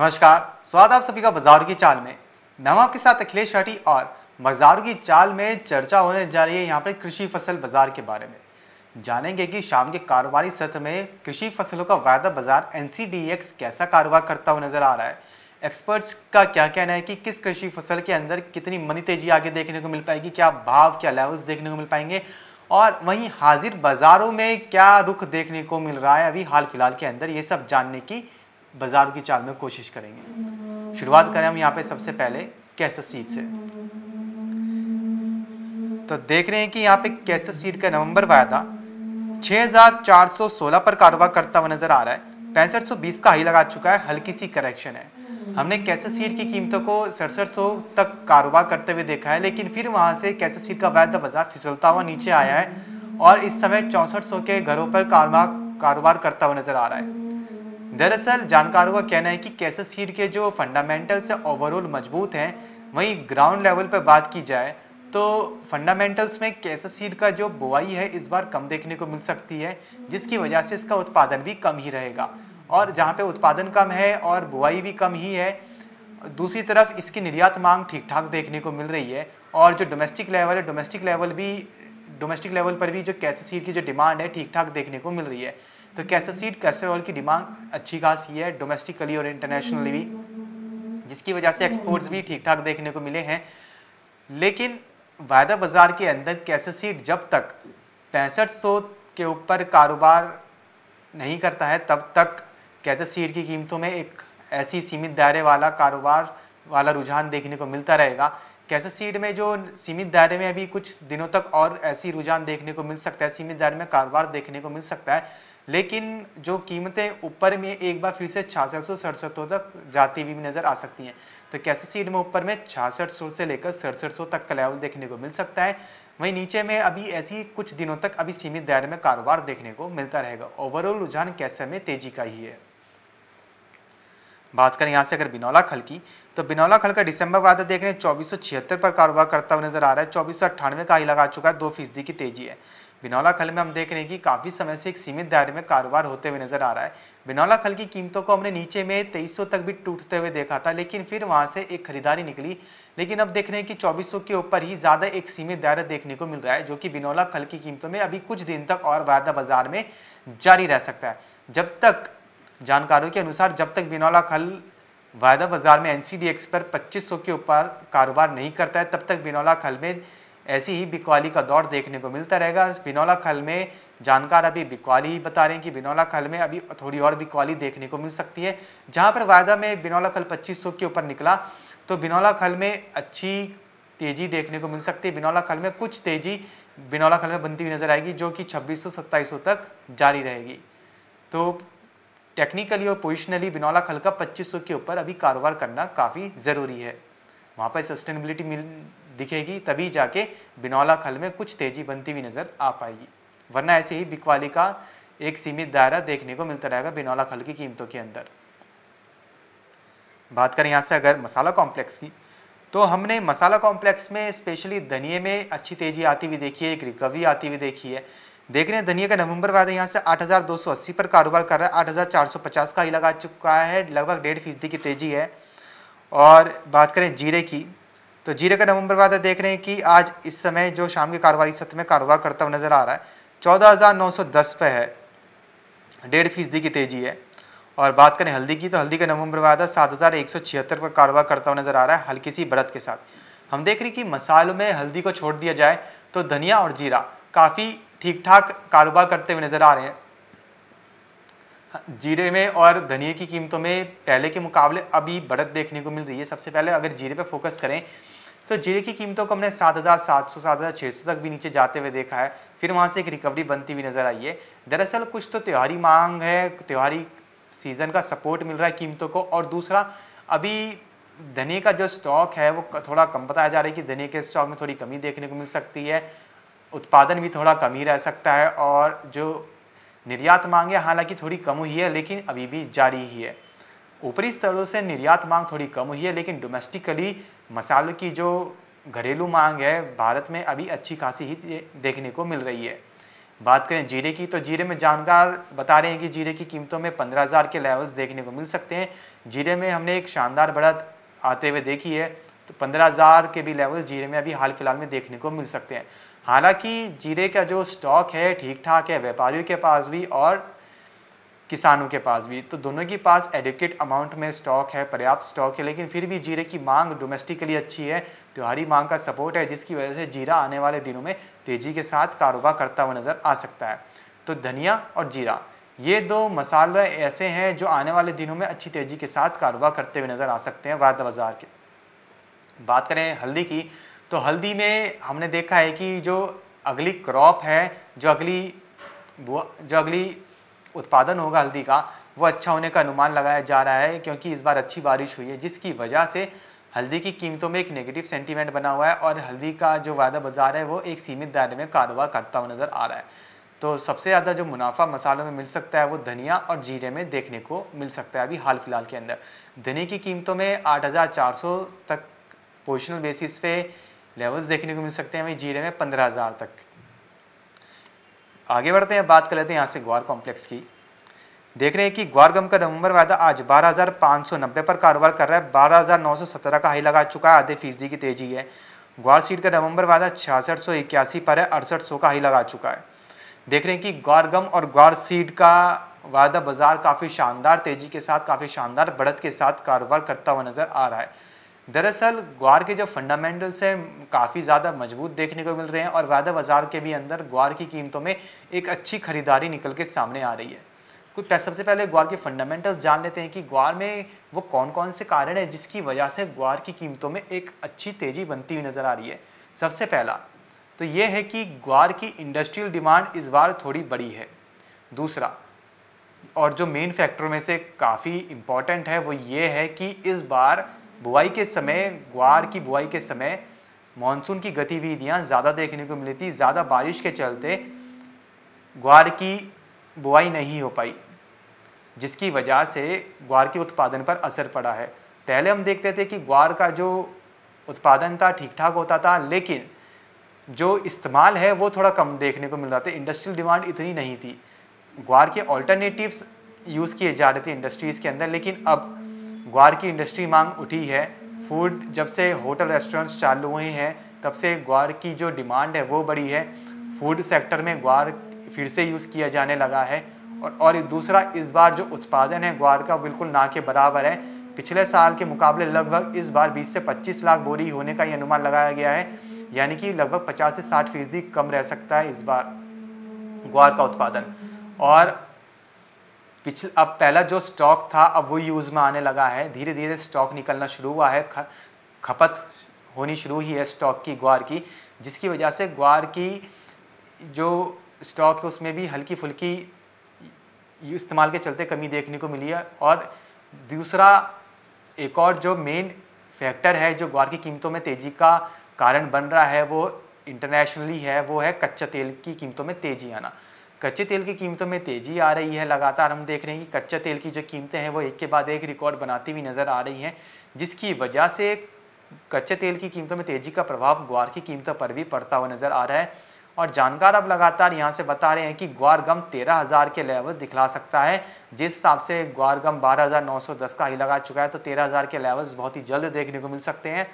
नमस्कार स्वागत आप सभी का बाजार की चाल में मैं हूं आपके साथ अखिलेश शाठी और बाजार की चाल में चर्चा होने जा रही है यहाँ पर कृषि फसल बाजार के बारे में जानेंगे कि शाम के कारोबारी सत्र में कृषि फसलों का वायदा बाजार एन कैसा कारोबार करता हुआ नजर आ रहा है एक्सपर्ट्स का क्या कहना है कि किस कृषि फसल के अंदर कितनी मनी तेजी आगे देखने को मिल पाएगी क्या भाव क्या लेवल्स देखने को मिल पाएंगे और वहीं हाजिर बाज़ारों में क्या रुख देखने को मिल रहा है अभी हाल फिलहाल के अंदर ये सब जानने की बाजार की चाल में कोशिश करेंगे शुरुआत करें हम यहाँ पे सबसे पहले कैसे सीड से तो देख रहे हैं कि यहाँ पे कैसे सीड का नवंबर वायदा 6416 पर कारोबार करता हुआ नजर आ रहा है पैंसठ का हाई लगा चुका है हल्की सी करेक्शन है हमने कैसे सीड की कीमतों को सड़सठ तक कारोबार करते हुए देखा है लेकिन फिर वहां से कैसे सीड का वायदा बाजार फिसलता हुआ नीचे आया है और इस समय चौंसठ के घरों पर कारोबार करता हुआ नजर आ रहा है दरअसल जानकारों का कहना है कि कैसे सीड के जो फंडामेंटल्स है ओवरऑल मजबूत हैं वहीं ग्राउंड लेवल पर बात की जाए तो फंडामेंटल्स में कैसे सीड का जो बुआई है इस बार कम देखने को मिल सकती है जिसकी वजह से इसका उत्पादन भी कम ही रहेगा और जहाँ पे उत्पादन कम है और बुआई भी कम ही है दूसरी तरफ इसकी निर्यात मांग ठीक ठाक देखने को मिल रही है और जो डोमेस्टिक लेवल है डोमेस्टिक लेवल भी डोमेस्टिक लेवल पर भी जो कैसे सीड की जो डिमांड है ठीक ठाक देखने को मिल रही है तो कैसे सीड कैसेरोल की डिमांड अच्छी खासी है डोमेस्टिकली और इंटरनेशनली भी जिसकी वजह से एक्सपोर्ट्स भी ठीक ठाक देखने को मिले हैं लेकिन वायदा बाज़ार के अंदर कैसे सीड जब तक पैंसठ सौ के ऊपर कारोबार नहीं करता है तब तक कैसे सीड की कीमतों में एक ऐसी सीमित दायरे वाला कारोबार वाला रुझान देखने को मिलता रहेगा कैसे सीड में जो सीमित दायरे में अभी कुछ दिनों तक और ऐसी रुझान देखने को मिल सकता है सीमित दायरे में कारोबार देखने को मिल सकता है लेकिन जो कीमतें ऊपर में एक बार फिर से छियासठ सौ सड़सठ तक जाती हुई नज़र आ सकती हैं तो कैसे सीड में ऊपर में छियासठ सौ से लेकर सड़सठ सौ तक का लेवल देखने को मिल सकता है वहीं नीचे में अभी ऐसी कुछ दिनों तक अभी सीमित दायरे में कारोबार देखने को मिलता रहेगा ओवरऑल रुझान कैसे में तेजी का ही है बात करें यहाँ से अगर बिनौला खल की तो बिनौला खल का दिसंबर वादा देख रहे हैं चौबीस पर कारोबार करता हुआ नजर आ रहा है चौबीस का ही लगा चुका है दो फीसदी की तेजी है बिनौला खल में हम देख रहे हैं कि काफ़ी समय से एक सीमित दायरे में कारोबार होते हुए नजर आ रहा है बिनौला खल की कीमतों को हमने नीचे में 2300 तक भी टूटते हुए देखा था लेकिन फिर वहां से एक खरीदारी निकली लेकिन अब देख रहे हैं कि 2400 के ऊपर ही ज़्यादा एक सीमित दायरा देखने को मिल रहा है जो कि बिनौला खल की कीमतों में अभी कुछ दिन तक और वायदा बाजार में जारी रह सकता है जब तक जानकारों के अनुसार जब तक बिनौला खल वायदा बाजार में एन पर पच्चीस के ऊपर कारोबार नहीं करता है तब तक बिनौला खल में ऐसी ही बिकवाली का दौर देखने को मिलता रहेगा बिनौला खल में जानकार अभी बिकवाली ही बता रहे हैं कि बिनौला खल में अभी थोड़ी और बिकवाली देखने को मिल सकती है जहाँ पर वायदा में बिनौला खल पच्चीस के ऊपर निकला तो बिनौला खल में अच्छी तेज़ी देखने को मिल सकती है बिनौला खल में कुछ तेज़ी बिनौला खल में बनती हुई नज़र आएगी जो कि छब्बीस सौ तक जारी रहेगी तो टेक्निकली और पोजिशनली बिनौला खल का 2500 के ऊपर अभी कारोबार करना काफ़ी ज़रूरी है वहाँ पर सस्टेनेबिलिटी मिल दिखेगी तभी जाके बिनौला खल में कुछ तेजी बनती हुई नज़र आ पाएगी वरना ऐसे ही बिकवाली का एक सीमित दायरा देखने को मिलता रहेगा बिनौला खल की कीमतों के अंदर बात करें यहाँ से अगर मसाला कॉम्प्लेक्स की तो हमने मसाला कॉम्प्लेक्स में स्पेशली धनिए में अच्छी तेज़ी आती हुई देखी है एक रिकवरी आती हुई देखी है देख रहे हैं धनिया का नवंबर वायदा यहाँ से 8,280 पर कारोबार कर रहा है 8,450 का ही लगा चुका है लगभग डेढ़ फीसदी की तेज़ी है और बात करें जीरे की तो जीरे का नवंबर वादा देख रहे हैं कि आज इस समय जो शाम के कारोबारी सत्र में कारोबार करता हुआ नज़र आ रहा है चौदह पे है डेढ़ फीसदी की तेज़ी है और बात करें हल्दी की तो हल्दी का नवंबर वादा सात हज़ार एक सौ छिहत्तर का कारोबार करता हुआ नज़र आ रहा है हल्की सी बढ़त के साथ हम देख रहे हैं कि मसालों में हल्दी को छोड़ दिया जाए तो धनिया और जीरा काफ़ी ठीक ठाक कारोबार करते हुए नज़र आ रहे हैं हाँ, जीरे में और धनिया की कीमतों में पहले के मुकाबले अभी बढ़त देखने को मिल रही है सबसे पहले अगर जीरे पर फोकस करें तो जीरे की कीमतों को हमने 7,700, 7,600 तक भी नीचे जाते हुए देखा है फिर वहाँ से एक रिकवरी बनती हुई नज़र आई है दरअसल कुछ तो त्योहारी मांग है त्योहारी सीज़न का सपोर्ट मिल रहा है कीमतों को और दूसरा अभी धनिया का जो स्टॉक है वो थोड़ा कम बताया जा रहा है कि धनिया के स्टॉक में थोड़ी कमी देखने को मिल सकती है उत्पादन भी थोड़ा कम ही रह सकता है और जो निर्यात मांगे हालांकि थोड़ी कम हुई है लेकिन अभी भी जारी ही है ऊपरी स्तरों से निर्यात मांग थोड़ी कम हुई है लेकिन डोमेस्टिकली मसालों की जो घरेलू मांग है भारत में अभी अच्छी खासी ही देखने को मिल रही है बात करें जीरे की तो जीरे में जानकार बता रहे हैं कि जीरे की कीमतों में पंद्रह हज़ार के लेवल्स देखने को मिल सकते हैं जीरे में हमने एक शानदार बढ़त आते हुए देखी है तो पंद्रह हज़ार के भी लेवल जीरे में अभी हाल फिलहाल में देखने को मिल सकते हैं हालांकि जीरे का जो स्टॉक है ठीक ठाक है व्यापारियों के पास भी और किसानों के पास भी तो दोनों के पास एडिकेट अमाउंट में स्टॉक है पर्याप्त स्टॉक है लेकिन फिर भी जीरे की मांग डोमेस्टिकली अच्छी है त्योहारी मांग का सपोर्ट है जिसकी वजह से जीरा आने वाले दिनों में तेज़ी के साथ कारोबार करता हुआ नज़र आ सकता है तो धनिया और जीरा ये दो मसाले ऐसे हैं जो आने वाले दिनों में अच्छी तेज़ी के साथ कारोबार करते हुए नज़र आ सकते हैं वाद बाज़ार के बात करें हल्दी की तो हल्दी में हमने देखा है कि जो अगली क्रॉप है जो अगली जो अगली उत्पादन होगा हल्दी का वो अच्छा होने का अनुमान लगाया जा रहा है क्योंकि इस बार अच्छी बारिश हुई है जिसकी वजह से हल्दी की कीमतों में एक नेगेटिव सेंटीमेंट बना हुआ है और हल्दी का जो वायदा बाज़ार है वो एक सीमित दायरे में कारोबार करता हुआ नज़र आ रहा है तो सबसे ज़्यादा जो मुनाफा मसालों में मिल सकता है वो धनिया और जीरे में देखने को मिल सकता है अभी हाल फिलहाल के अंदर धनी की कीमतों में आठ तक पोजिशनल बेसिस पे लेवल्स देखने को मिल सकते हैं हमें जीरे में पंद्रह हज़ार तक आगे बढ़ते हैं बात कर लेते हैं यहाँ से ग्वार कॉम्प्लेक्स की देख रहे हैं कि ग्वार गम का नवंबर वायदा आज बारह पर कारोबार कर रहा है बारह का हाई लगा चुका है आधे फीसदी की तेजी है ग्वार सीट का नवंबर वायदा छियासठ पर है अड़सठ का हाई लगा चुका है देख रहे हैं कि ग्वार गम और ग्वार सीड का वायदा बाजार काफ़ी शानदार तेजी के साथ काफ़ी शानदार बढ़त के साथ कारोबार करता हुआ नज़र आ रहा है दरअसल ग्वार के जो फंडामेंटल्स हैं काफ़ी ज़्यादा मजबूत देखने को मिल रहे हैं और वायदा बाज़ार के भी अंदर ग्वार की कीमतों में एक अच्छी खरीदारी निकल के सामने आ रही है कुछ सबसे पहले ग्वार के फंडामेंटल्स जान लेते हैं कि ग्वार में वो कौन कौन से कारण हैं जिसकी वजह से ग्वार की कीमतों में एक अच्छी तेज़ी बनती हुई नज़र आ रही है सबसे पहला तो ये है कि ग्वार की इंडस्ट्रियल डिमांड इस बार थोड़ी बड़ी है दूसरा और जो मेन फैक्टर में से काफ़ी इम्पॉर्टेंट है वो ये है कि इस बार बुआई के समय ग्वार की बुआई के समय मानसून की गतिविधियां ज़्यादा देखने को मिली थी ज़्यादा बारिश के चलते ग्वार की बुआई नहीं हो पाई जिसकी वजह से ग्वार के उत्पादन पर असर पड़ा है पहले हम देखते थे कि ग्वार का जो उत्पादन था ठीक ठाक होता था लेकिन जो इस्तेमाल है वो थोड़ा कम देखने को मिल रहा था इंडस्ट्रियल डिमांड इतनी नहीं थी ग्वार के ऑल्टरनेटिव्स यूज़ किए जा रहे थे इंडस्ट्रीज़ के अंदर लेकिन अब ग्वार की इंडस्ट्री मांग उठी है फूड जब से होटल रेस्टोरेंट्स चालू हुए हैं तब से ग्वार की जो डिमांड है वो बढ़ी है फूड सेक्टर में ग्वार फिर से यूज़ किया जाने लगा है और और दूसरा इस बार जो उत्पादन है ग्वार का बिल्कुल ना के बराबर है पिछले साल के मुकाबले लगभग इस बार 20 से 25 लाख बोरी होने का ये अनुमान लगाया गया है यानी कि लगभग 50 से 60 फीसदी कम रह सकता है इस बार ग्वार का उत्पादन और पिछले अब पहला जो स्टॉक था अब वो यूज़ में आने लगा है धीरे धीरे स्टॉक निकलना शुरू हुआ है खपत होनी शुरू ही है स्टॉक की ग्वार की जिसकी वजह से ग्वार की जो स्टॉक है उसमें भी हल्की फुल्की इस्तेमाल के चलते कमी देखने को मिली है और दूसरा एक और जो मेन फैक्टर है जो ग्वार की कीमतों में तेज़ी का कारण बन रहा है वो इंटरनेशनली है वो है कच्चा तेल की कीमतों में तेज़ी आना कच्चे तेल की कीमतों में तेज़ी आ रही है लगातार हम देख रहे हैं कि कच्चे तेल की जो कीमतें हैं वो एक के बाद एक रिकॉर्ड बनाती हुई नज़र आ रही हैं जिसकी वजह से कच्चे तेल की कीमतों में तेज़ी का प्रभाव ग्वार की कीमतों पर भी पड़ता हुआ नज़र आ रहा है और जानकार अब लगातार यहाँ से बता रहे हैं कि ग्वार गम तेरह हज़ार के लेवल दिखला सकता है जिस हिसाब से ग्वार गम बारह हज़ार नौ सौ दस का ही लगा चुका है तो तेरह हज़ार के लेवल्स बहुत ही जल्द देखने को मिल सकते हैं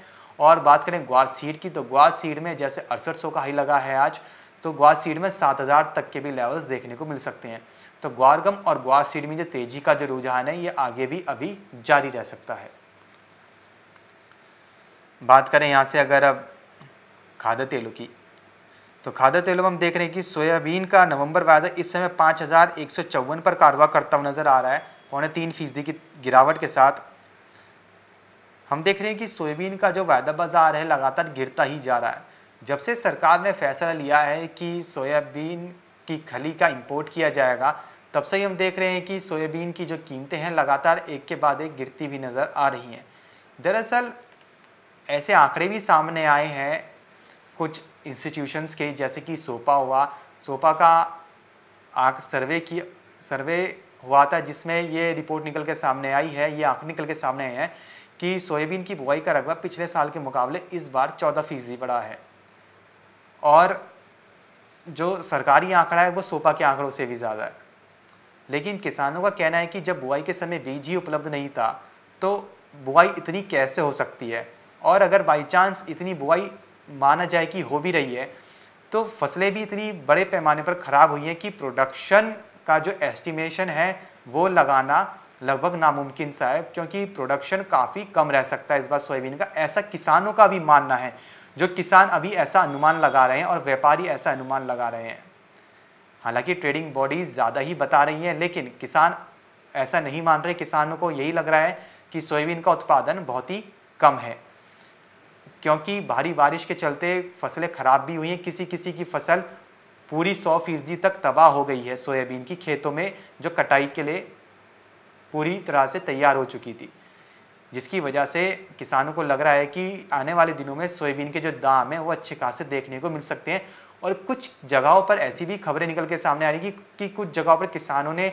और बात करें ग्वार सीड की तो ग्वार सीड में जैसे अड़सठ सौ का ही लगा है आज तो ग्वार सीड में 7000 तक के भी लेवल्स देखने को मिल सकते हैं तो ग्वारगम और ग्वार सीड में जो तेजी का जो रुझान है ये आगे भी अभी जारी रह सकता है बात करें यहाँ से अगर अब खाद्य तेलों की तो खाद्य तेलों में हम देख रहे हैं कि सोयाबीन का नवंबर वायदा इस समय पाँच हज़ार एक सौ चौवन पर कारवा करता हुआ नज़र आ रहा है पौने तीन फीसदी की गिरावट के साथ हम देख रहे हैं कि सोयाबीन का जो वायदा बाजार है लगातार गिरता ही जा रहा है जब से सरकार ने फैसला लिया है कि सोयाबीन की खली का इंपोर्ट किया जाएगा तब से ही हम देख रहे हैं कि सोयाबीन की जो कीमतें हैं लगातार एक के बाद एक गिरती हुई नज़र आ रही हैं दरअसल ऐसे आंकड़े भी सामने आए हैं कुछ इंस्टीट्यूशंस के जैसे कि सोपा हुआ सोपा का आंक सर्वे की सर्वे हुआ था जिसमें ये रिपोर्ट निकल के सामने आई है ये आंकड़े निकल के सामने आए हैं कि सोयाबीन की बुआई का रकबा पिछले साल के मुकाबले इस बार चौदह फीसदी बढ़ा है और जो सरकारी आंकड़ा है वो सोपा के आंकड़ों से भी ज़्यादा है लेकिन किसानों का कहना है कि जब बुआई के समय बीज ही उपलब्ध नहीं था तो बुआई इतनी कैसे हो सकती है और अगर बाई चांस इतनी बुआई माना जाए कि हो भी रही है तो फसलें भी इतनी बड़े पैमाने पर ख़राब हुई हैं कि प्रोडक्शन का जो एस्टिमेशन है वो लगाना लगभग नामुमकिन सा है क्योंकि प्रोडक्शन काफ़ी कम रह सकता है इस बार सोयाबीन का ऐसा किसानों का भी मानना है जो किसान अभी ऐसा अनुमान लगा रहे हैं और व्यापारी ऐसा अनुमान लगा रहे हैं हालांकि ट्रेडिंग बॉडीज ज़्यादा ही बता रही हैं लेकिन किसान ऐसा नहीं मान रहे किसानों को यही लग रहा है कि सोयाबीन का उत्पादन बहुत ही कम है क्योंकि भारी बारिश के चलते फसलें ख़राब भी हुई हैं किसी किसी की फसल पूरी सौ फीसदी तक तबाह हो गई है सोयाबीन की खेतों में जो कटाई के लिए पूरी तरह से तैयार हो चुकी थी जिसकी वजह से किसानों को लग रहा है कि आने वाले दिनों में सोयाबीन के जो दाम हैं वो अच्छे खासे देखने को मिल सकते हैं और कुछ जगहों पर ऐसी भी खबरें निकल के सामने आ रही कि, कि कुछ जगहों पर किसानों ने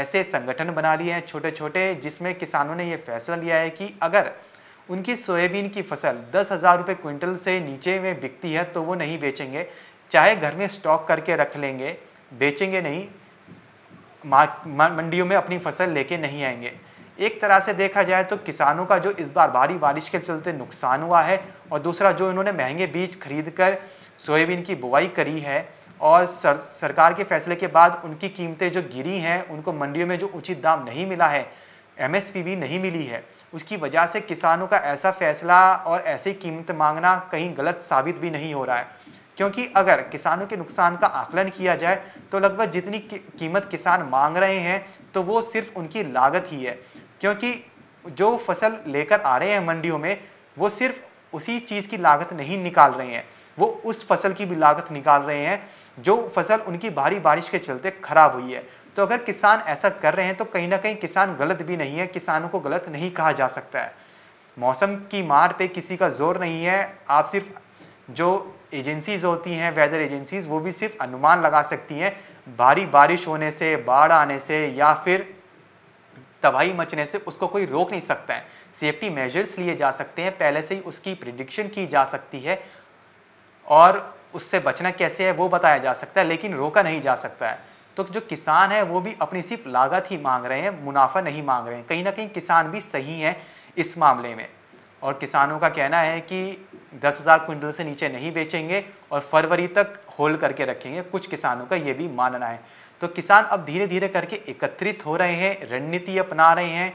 ऐसे संगठन बना लिए हैं छोटे छोटे जिसमें किसानों ने ये फैसला लिया है कि अगर उनकी सोयाबीन की फसल दस हज़ार रुपये क्विंटल से नीचे में बिकती है तो वो नहीं बेचेंगे चाहे घर में स्टॉक करके रख लेंगे बेचेंगे नहीं मंडियों में अपनी फसल लेके नहीं आएंगे एक तरह से देखा जाए तो किसानों का जो इस बार भारी बारिश के चलते नुकसान हुआ है और दूसरा जो इन्होंने महंगे बीज खरीद कर सोयाबीन की बुआई करी है और सर, सरकार के फैसले के बाद उनकी कीमतें जो गिरी हैं उनको मंडियों में जो उचित दाम नहीं मिला है एमएसपी भी नहीं मिली है उसकी वजह से किसानों का ऐसा फैसला और ऐसी कीमत मांगना कहीं गलत साबित भी नहीं हो रहा है क्योंकि अगर किसानों के नुकसान का आकलन किया जाए तो लगभग जितनी कीमत किसान मांग रहे हैं तो वो सिर्फ उनकी लागत ही है क्योंकि जो फसल लेकर आ रहे हैं मंडियों में वो सिर्फ उसी चीज़ की लागत नहीं निकाल रहे हैं वो उस फसल की भी लागत निकाल रहे हैं जो फसल उनकी भारी बारिश के चलते खराब हुई है तो अगर किसान ऐसा कर रहे हैं तो कहीं ना कहीं किसान गलत भी नहीं है किसानों को गलत नहीं कहा जा सकता है मौसम की मार पे किसी का जोर नहीं है आप सिर्फ जो एजेंसीज होती हैं वेदर एजेंसीज वो भी सिर्फ अनुमान लगा सकती हैं भारी बारिश होने से बाढ़ आने से या फिर तबाही मचने से उसको कोई रोक नहीं सकता है सेफ्टी मेजर्स लिए जा सकते हैं पहले से ही उसकी प्रिडिक्शन की जा सकती है और उससे बचना कैसे है वो बताया जा सकता है लेकिन रोका नहीं जा सकता है तो जो किसान है वो भी अपनी सिर्फ लागत ही मांग रहे हैं मुनाफा नहीं मांग रहे हैं कहीं ना कहीं किसान भी सही हैं इस मामले में और किसानों का कहना है कि दस हज़ार क्विंटल से नीचे नहीं बेचेंगे और फरवरी तक होल्ड करके रखेंगे कुछ किसानों का ये भी मानना है तो किसान अब धीरे धीरे करके एकत्रित हो रहे हैं रणनीति अपना रहे हैं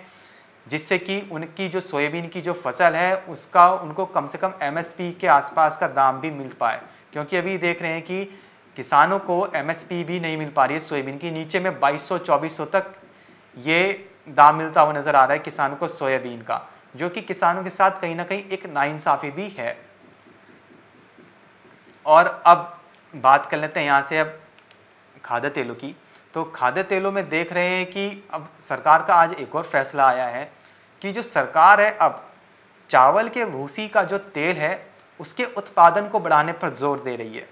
जिससे कि उनकी जो सोयाबीन की जो फसल है उसका उनको कम से कम एमएसपी के आसपास का दाम भी मिल पाए क्योंकि अभी देख रहे हैं कि किसानों को एमएसपी भी नहीं मिल पा रही है सोयाबीन की नीचे में 2200 सौ तक ये दाम मिलता हुआ नज़र आ रहा है किसानों को सोयाबीन का जो कि किसानों के साथ कहीं ना कहीं एक नाइंसाफ़ी भी है और अब बात कर लेते हैं यहाँ से अब खाद्य तेलों की तो खाद्य तेलों में देख रहे हैं कि अब सरकार का आज एक और फैसला आया है कि जो सरकार है अब चावल के भूसी का जो तेल है उसके उत्पादन को बढ़ाने पर जोर दे रही है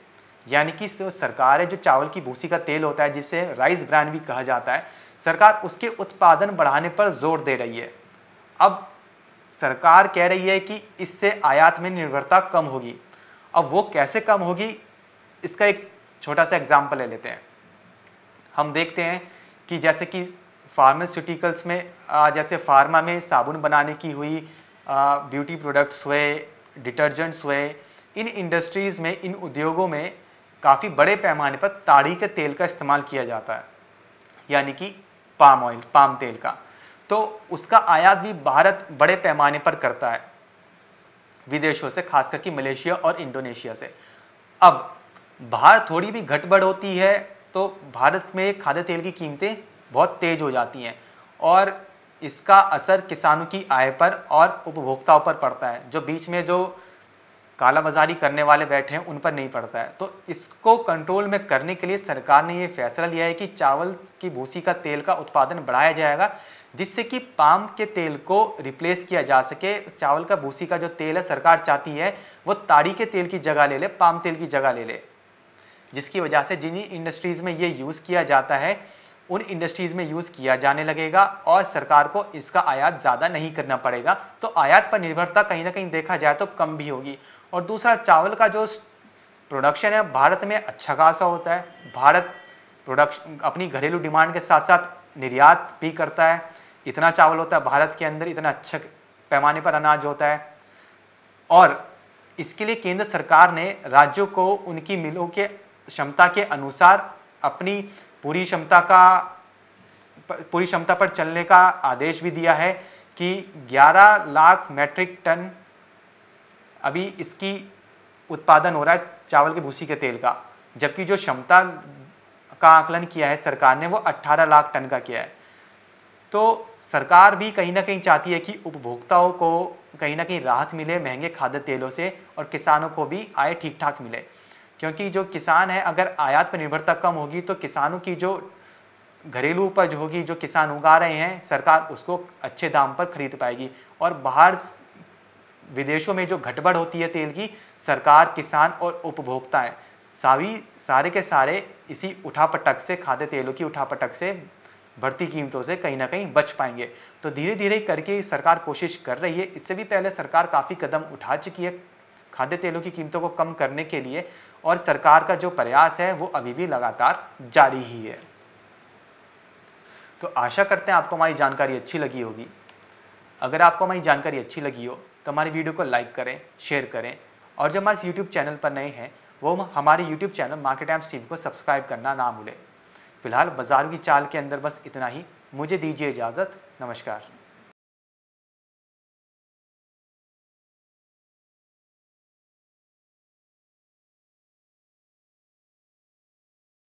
यानी कि सरकार है जो चावल की भूसी का तेल होता है जिसे राइस ब्रांड भी कहा जाता है सरकार उसके उत्पादन बढ़ाने पर जोर दे रही है अब सरकार कह रही है कि इससे आयात में निर्भरता कम होगी अब वो कैसे कम होगी इसका एक छोटा सा एग्जाम्पल ले लेते हैं हम देखते हैं कि जैसे कि फार्मास्यूटिकल्स में जैसे फार्मा में साबुन बनाने की हुई ब्यूटी प्रोडक्ट्स हुए डिटर्जेंट्स हुए इन इंडस्ट्रीज़ में इन उद्योगों में काफ़ी बड़े पैमाने पर ताड़ी के तेल का इस्तेमाल किया जाता है यानी कि पाम ऑयल पाम तेल का तो उसका आयात भी भारत बड़े पैमाने पर करता है विदेशों से खास करके मलेशिया और इंडोनेशिया से अब बाहर थोड़ी भी घटबड़ होती है तो भारत में खाद्य तेल की कीमतें बहुत तेज़ हो जाती हैं और इसका असर किसानों की आय पर और उपभोक्ताओं पर पड़ता है जो बीच में जो कालाबाजारी करने वाले बैठे हैं उन पर नहीं पड़ता है तो इसको कंट्रोल में करने के लिए सरकार ने ये फैसला लिया है कि चावल की भूसी का तेल का उत्पादन बढ़ाया जाएगा जिससे कि पाम के तेल को रिप्लेस किया जा सके चावल का भूसी का जो तेल है सरकार चाहती है वो ताड़ी के तेल की जगह ले ले पाम तेल की जगह ले ले जिसकी वजह से जिन इंडस्ट्रीज़ में ये यूज़ किया जाता है उन इंडस्ट्रीज़ में यूज़ किया जाने लगेगा और सरकार को इसका आयात ज़्यादा नहीं करना पड़ेगा तो आयात पर निर्भरता कहीं ना कहीं देखा जाए तो कम भी होगी और दूसरा चावल का जो प्रोडक्शन है भारत में अच्छा खासा होता है भारत प्रोडक्शन अपनी घरेलू डिमांड के साथ साथ निर्यात भी करता है इतना चावल होता है भारत के अंदर इतना अच्छा पैमाने पर अनाज होता है और इसके लिए केंद्र सरकार ने राज्यों को उनकी मिलों के क्षमता के अनुसार अपनी पूरी क्षमता का पूरी क्षमता पर चलने का आदेश भी दिया है कि 11 लाख मैट्रिक टन अभी इसकी उत्पादन हो रहा है चावल के भूसी के तेल का जबकि जो क्षमता का आकलन किया है सरकार ने वो 18 लाख टन का किया है तो सरकार भी कहीं ना कहीं चाहती है कि उपभोक्ताओं को कहीं ना कहीं राहत मिले महंगे खाद्य तेलों से और किसानों को भी आय ठीक ठाक मिले क्योंकि जो किसान है अगर आयात पर निर्भरता कम होगी तो किसानों की जो घरेलू उपज होगी जो किसान उगा रहे हैं सरकार उसको अच्छे दाम पर खरीद पाएगी और बाहर विदेशों में जो घटबड़ होती है तेल की सरकार किसान और उपभोक्ता है सावी सारे के सारे इसी उठापटक से खाद्य तेलों की उठापटक से बढ़ती कीमतों से कहीं ना कहीं बच पाएंगे तो धीरे धीरे करके सरकार कोशिश कर रही है इससे भी पहले सरकार काफ़ी कदम उठा चुकी है खाद्य तेलों की कीमतों को कम करने के लिए और सरकार का जो प्रयास है वो अभी भी लगातार जारी ही है तो आशा करते हैं आपको हमारी जानकारी अच्छी लगी होगी अगर आपको हमारी जानकारी अच्छी लगी हो तो हमारी वीडियो को लाइक करें शेयर करें और जो हमारे यूट्यूब चैनल पर नए हैं वो हमारे YouTube channel market M Steve को सब्सक्राइब करना ना भूलें फिलहाल बाजारों की चाल के अंदर बस इतना ही मुझे दीजिए इजाज़त नमस्कार